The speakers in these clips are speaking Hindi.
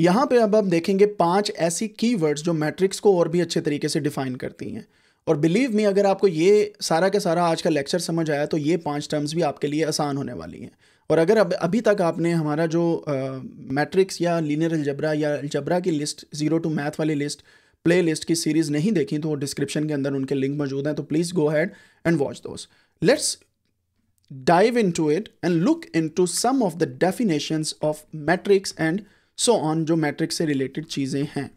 यहाँ पे अब आप देखेंगे पांच ऐसी कीवर्ड्स जो मैट्रिक्स को और भी अच्छे तरीके से डिफाइन करती हैं और बिलीव मी अगर आपको ये सारा का सारा आज का लेक्चर समझ आया तो ये पांच टर्म्स भी आपके लिए आसान होने वाली हैं और अगर अब अभी तक आपने हमारा जो मैट्रिक्स या लीनियर अलजबरा या अलजबरा की लिस्ट ज़ीरो टू मैथ वाली लिस्ट प्ले लिस्ट की सीरीज़ नहीं देखी तो डिस्क्रिप्शन के अंदर उनके लिंक मौजूद हैं तो please go ahead and watch those let's dive into it and look into some of the definition of matrix and so on जो मैट्रिक्स से रिलेटेड चीज़ें हैं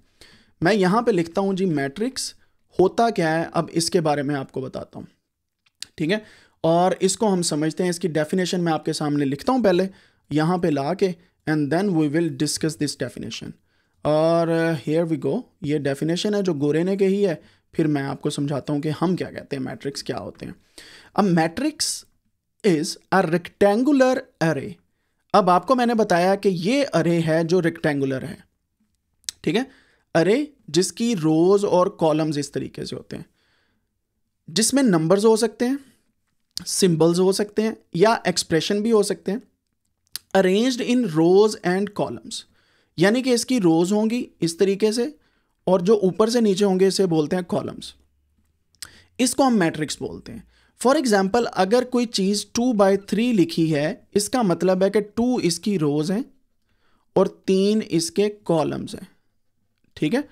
मैं यहाँ पे लिखता हूँ जी मैट्रिक्स होता क्या है अब इसके बारे में आपको बताता हूँ ठीक है और इसको हम समझते हैं इसकी डेफिनेशन मैं आपके सामने लिखता हूँ पहले यहाँ पे ला के and then we will discuss this definition और हेयर वी गो ये डेफिनेशन है जो गोरे ने कही है फिर मैं आपको समझाता हूँ कि हम क्या कहते हैं मैट्रिक्स क्या होते हैं अब matrix is a rectangular array अब आपको मैंने बताया कि ये अरे है जो रेक्टेंगुलर है ठीक है अरे जिसकी रोज और कॉलम्स इस तरीके से होते हैं जिसमें नंबर्स हो सकते हैं सिंबल्स हो सकते हैं या एक्सप्रेशन भी हो सकते हैं arranged in rows and columns यानी कि इसकी रोज होंगी इस तरीके से और जो ऊपर से नीचे होंगे इसे बोलते हैं कॉलम्स इसको हम मैट्रिक्स बोलते हैं फॉर एग्जाम्पल अगर कोई चीज़ टू बाई थ्री लिखी है इसका मतलब है कि टू इसकी रोज हैं और तीन इसके कॉलम्स हैं ठीक है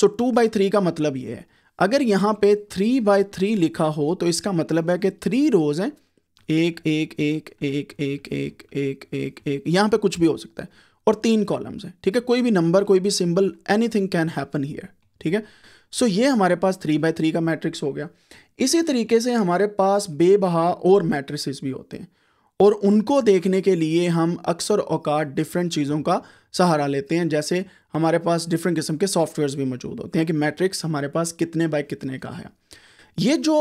सो टू बाई थ्री का मतलब ये है अगर यहां पे थ्री बाई थ्री लिखा हो तो इसका मतलब है कि थ्री रोज हैं एक एक एक एक एक एक एक एक एक यहां पे कुछ भी हो सकता है और तीन कॉलम्स हैं ठीक है कोई भी नंबर कोई भी symbol anything can happen here ठीक है सो so, ये हमारे पास थ्री बाय थ्री का मैट्रिक्स हो गया इसी तरीके से हमारे पास बेबहा और मैट्रिसेस भी होते हैं और उनको देखने के लिए हम अक्सर औकात डिफरेंट चीज़ों का सहारा लेते हैं जैसे हमारे पास डिफरेंट किस्म के सॉफ्टवेयर्स भी मौजूद होते हैं कि मैट्रिक्स हमारे पास कितने बाय कितने का है ये जो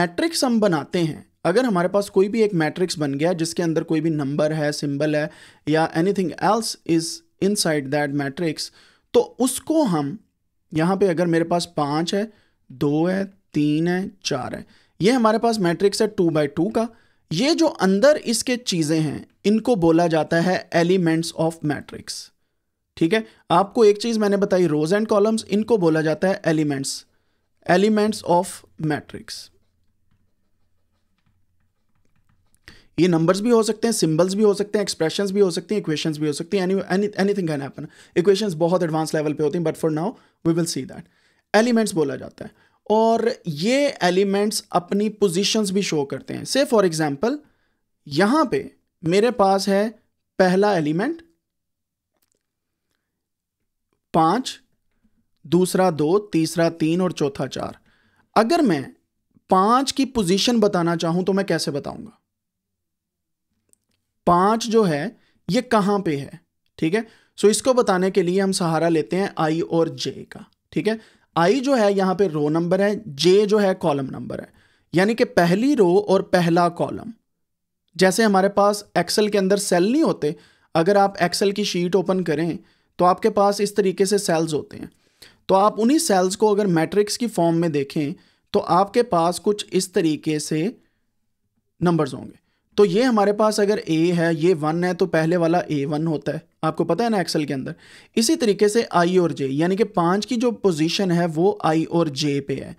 मैट्रिक्स हम बनाते हैं अगर हमारे पास कोई भी एक मैट्रिक्स बन गया जिसके अंदर कोई भी नंबर है सिंबल है या anything else is inside that matrix तो उसको हम यहाँ पे अगर मेरे पास पाँच है दो है तीन है चार है ये हमारे पास मैट्रिक्स है टू बाई टू का ये जो अंदर इसके चीज़ें हैं इनको बोला जाता है एलिमेंट्स ऑफ मैट्रिक्स ठीक है आपको एक चीज़ मैंने बताई रोज एंड कॉलम्स इनको बोला जाता है एलिमेंट्स एलिमेंट्स ऑफ मैट्रिक्स ये नंबर्स भी हो सकते हैं सिंबल्स भी हो सकते हैं एक्सप्रेशन भी हो सकती हैं इक्वेशन भी हो सकती हैं anything can happen equation बहुत एडवांस लेवल पे होती हैं but for now we will see that elements बोला जाता है और ये एलिमेंट्स अपनी पोजिशन भी शो करते हैं से फॉर एग्जाम्पल यहाँ पे मेरे पास है पहला एलिमेंट पांच दूसरा दो तीसरा तीन और चौथा चार अगर मैं पांच की पोजीशन बताना चाहूं तो मैं कैसे बताऊंगा पांच जो है ये कहाँ पे है ठीक है सो इसको बताने के लिए हम सहारा लेते हैं आई और जे का ठीक है आई जो है यहां पे रो नंबर है जे जो है कॉलम नंबर है यानी कि पहली रो और पहला कॉलम जैसे हमारे पास एक्सेल के अंदर सेल नहीं होते अगर आप एक्सेल की शीट ओपन करें तो आपके पास इस तरीके से सेल्स होते हैं तो आप उन्हीं सेल्स को अगर मैट्रिक्स की फॉर्म में देखें तो आपके पास कुछ इस तरीके से नंबर्स होंगे तो ये हमारे पास अगर ए है ये वन है तो पहले वाला ए वन होता है आपको पता है ना एक्सेल के अंदर इसी तरीके से आई और जे यानी कि पांच की जो पोजीशन है वो आई और जे पे है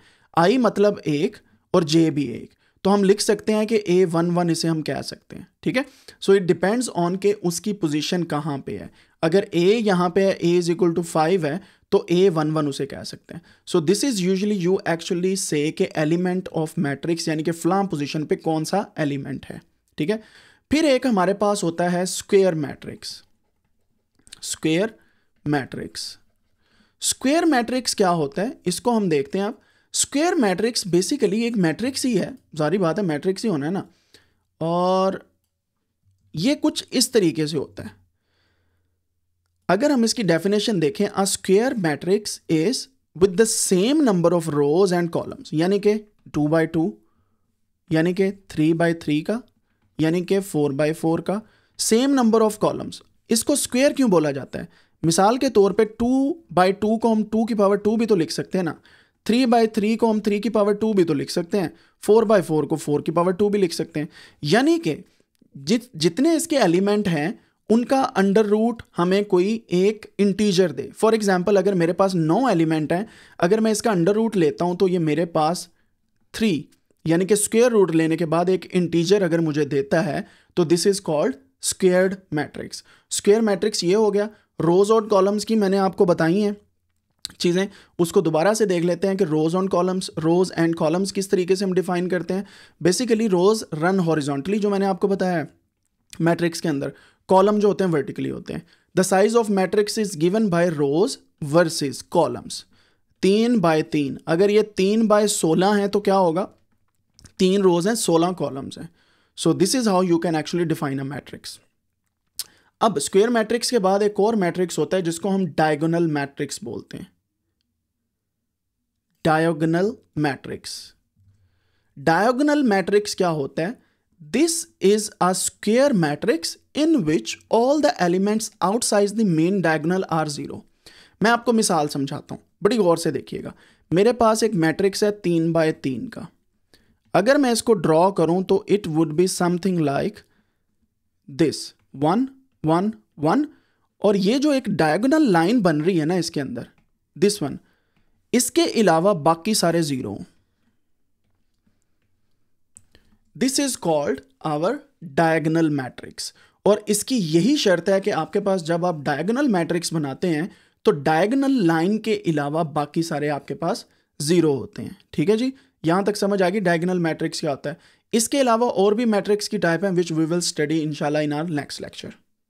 आई मतलब एक और जे भी एक तो हम लिख सकते हैं कि ए वन वन इसे हम कह सकते हैं ठीक है सो इट डिपेंड्स ऑन के उसकी पोजीशन कहाँ पे है अगर ए यहाँ पे है A is equal to five है तो ए वन वन उसे कह सकते हैं so this is usually you actually say के एलिमेंट ऑफ मैट्रिक्स यानी कि फ्लाम पोजिशन पे कौन सा एलिमेंट है ठीक है फिर एक हमारे पास होता है square matrix square matrix square matrix क्या होता है इसको हम देखते हैं आप स्क्वेयर मैट्रिक्स बेसिकली एक मैट्रिक्स ही है सारी बात है मैट्रिक्स ही होना है ना और ये कुछ इस तरीके से होता है अगर हम इसकी डेफिनेशन देखें a square matrix is with the same number of rows and columns यानी कि टू बाई टू यानी कि थ्री बाई थ्री का यानी कि फोर बाई फोर का सेम नंबर ऑफ कॉलम्स इसको स्क्वेयर क्यों बोला जाता है मिसाल के तौर पे टू बाई टू को हम टू की पावर टू भी तो लिख सकते हैं ना थ्री बाई थ्री को हम थ्री की पावर टू भी तो लिख सकते हैं फोर बाई फोर को फोर की पावर टू भी लिख सकते हैं यानी कि जित जितने इसके एलिमेंट हैं उनका अंडर रूट हमें कोई एक इंटीजर दे फॉर एग्जाम्पल अगर मेरे पास नौ एलिमेंट हैं अगर मैं इसका अंडर रूट लेता हूँ तो ये मेरे पास थ्री यानी कि स्क्वेयर रूट लेने के बाद एक इंटीजर अगर मुझे देता है तो this is called squared matrix square matrix ये हो गया रोज और कॉलम्स की मैंने आपको बताई हैं चीज़ें उसको दोबारा से देख लेते हैं कि rows on columns rows and columns किस तरीके से हम डिफाइन करते हैं बेसिकली रोज़ रन हॉरिजॉन्टली जो मैंने आपको बताया है मैट्रिक्स के अंदर कॉलम जो होते हैं वर्टिकली होते हैं the size of matrix is given by rows versus columns तीन बाय तीन अगर ये तीन बाय सोलह है तो क्या होगा तीन रोज हैं सोलह कॉलम्स हैं so this is how you can actually define a matrix अब स्क्वेयर मैट्रिक्स के बाद एक और मैट्रिक्स होता है जिसको हम डायगोनल मैट्रिक्स बोलते हैं डायोगनल मैट्रिक्स डायोगनल मैट्रिक्स क्या होता है this is a square matrix in which all the elements outside the main diagonal are zero मैं आपको मिसाल समझाता हूं बड़ी गौर से देखिएगा मेरे पास एक मैट्रिक्स है तीन बाय तीन का अगर मैं इसको ड्रॉ करूं तो it would be something like this one one one और ये जो एक डायगोनल लाइन बन रही है ना इसके अंदर दिस वन इसके अलावा बाकी सारे zero this is called our diagonal matrix और इसकी यही शर्त है कि आपके पास जब आप डायगोनल मैट्रिक्स बनाते हैं तो डायगोनल लाइन के अलावा बाकी सारे आपके पास जीरो होते हैं ठीक है जी यहाँ तक समझ आ गई डायगनल मैट्रिक्स क्या होता है इसके अलावा और भी मैट्रिक्स की टाइप है विच वी विल स्टडी इनशाला इन आर नेक्स्ट लेक्चर